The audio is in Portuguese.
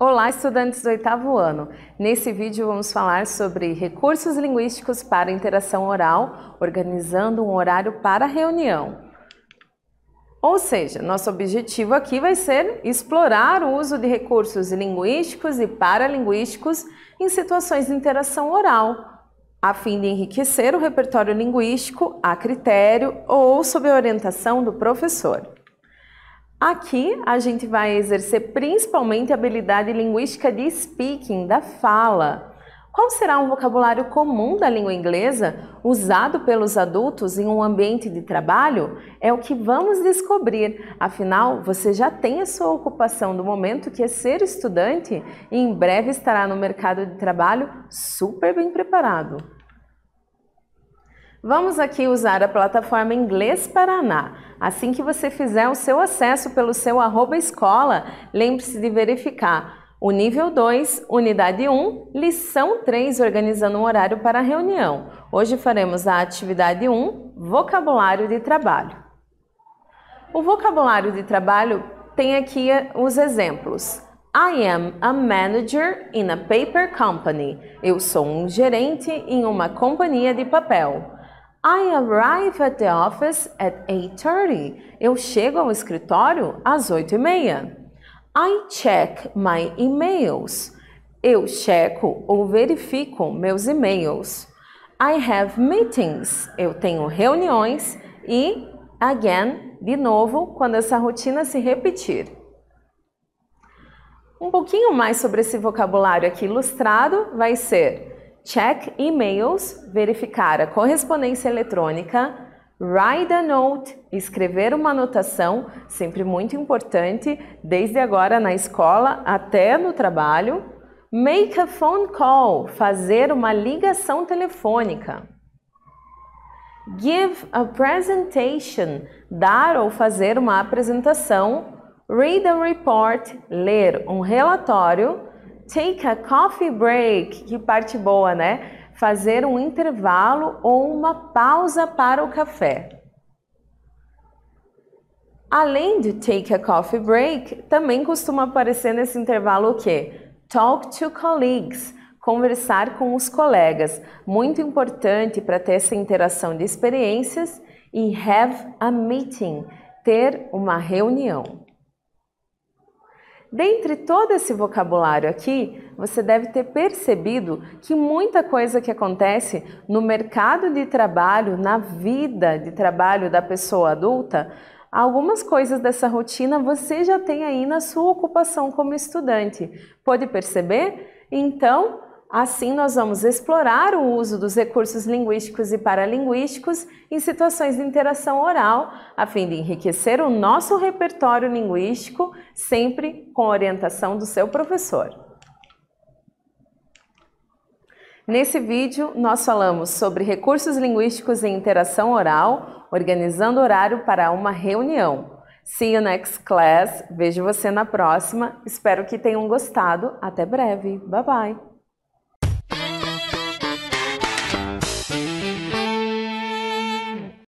Olá, estudantes do oitavo ano! Nesse vídeo vamos falar sobre recursos linguísticos para interação oral, organizando um horário para reunião. Ou seja, nosso objetivo aqui vai ser explorar o uso de recursos linguísticos e paralinguísticos em situações de interação oral, a fim de enriquecer o repertório linguístico a critério ou sob a orientação do professor. Aqui a gente vai exercer principalmente a habilidade linguística de speaking, da fala. Qual será um vocabulário comum da língua inglesa usado pelos adultos em um ambiente de trabalho? É o que vamos descobrir. Afinal, você já tem a sua ocupação do momento que é ser estudante e em breve estará no mercado de trabalho super bem preparado. Vamos aqui usar a plataforma Inglês Paraná. Assim que você fizer o seu acesso pelo seu arroba escola, lembre-se de verificar o nível 2, unidade 1, lição 3, organizando um horário para a reunião. Hoje faremos a atividade 1, vocabulário de trabalho. O vocabulário de trabalho tem aqui eh, os exemplos. I am a manager in a paper company. Eu sou um gerente em uma companhia de papel. I arrive at the office at 8:30. Eu chego ao escritório às 8:30. I check my emails. Eu checo ou verifico meus e-mails. I have meetings. Eu tenho reuniões e again, de novo, quando essa rotina se repetir. Um pouquinho mais sobre esse vocabulário aqui ilustrado vai ser check emails, verificar a correspondência eletrônica, write a note, escrever uma anotação, sempre muito importante, desde agora na escola até no trabalho, make a phone call, fazer uma ligação telefônica. Give a presentation, dar ou fazer uma apresentação. Read a report, ler um relatório Take a coffee break. Que parte boa, né? Fazer um intervalo ou uma pausa para o café. Além de take a coffee break, também costuma aparecer nesse intervalo o quê? Talk to colleagues, conversar com os colegas, muito importante para ter essa interação de experiências, e have a meeting, ter uma reunião. Dentre todo esse vocabulário aqui, você deve ter percebido que muita coisa que acontece no mercado de trabalho, na vida de trabalho da pessoa adulta, algumas coisas dessa rotina você já tem aí na sua ocupação como estudante. Pode perceber? Então, Assim, nós vamos explorar o uso dos recursos linguísticos e paralinguísticos em situações de interação oral, a fim de enriquecer o nosso repertório linguístico, sempre com orientação do seu professor. Nesse vídeo, nós falamos sobre recursos linguísticos em interação oral, organizando horário para uma reunião. See you next class. Vejo você na próxima. Espero que tenham gostado. Até breve. Bye bye.